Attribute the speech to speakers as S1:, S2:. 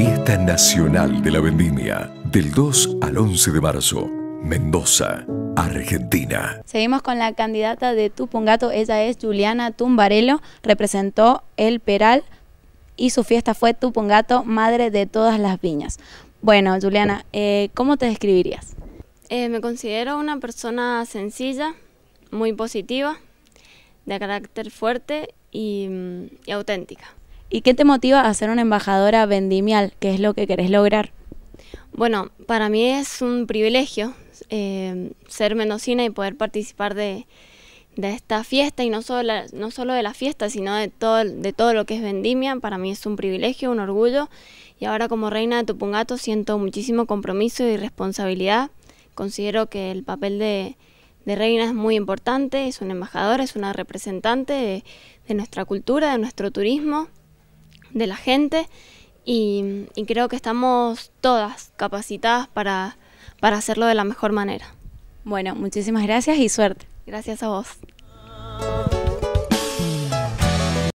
S1: Fiesta Nacional de la Vendimia, del 2 al 11 de marzo, Mendoza, Argentina. Seguimos con la candidata de Tupungato, ella es Juliana Tumbarello, representó el Peral y su fiesta fue Tupungato, madre de todas las viñas. Bueno, Juliana, eh, ¿cómo te describirías?
S2: Eh, me considero una persona sencilla, muy positiva, de carácter fuerte y mm, auténtica.
S1: ¿Y qué te motiva a ser una embajadora vendimial? ¿Qué es lo que querés lograr?
S2: Bueno, para mí es un privilegio eh, ser mendocina y poder participar de, esta fiesta y no solo, no solo de la fiesta, sino de todo, de todo lo que es vendimia. Para mí es un privilegio, un orgullo y ahora como reina de Tupungato siento muchísimo compromiso y responsabilidad. Considero que el papel de, reina es muy importante, es una embajadora, es una representante de nuestra cultura, de nuestro turismo de la gente y, creo que estamos todas capacitadas para, para hacerlo de la mejor manera. Bueno, muchísimas gracias y suerte. Gracias a vos.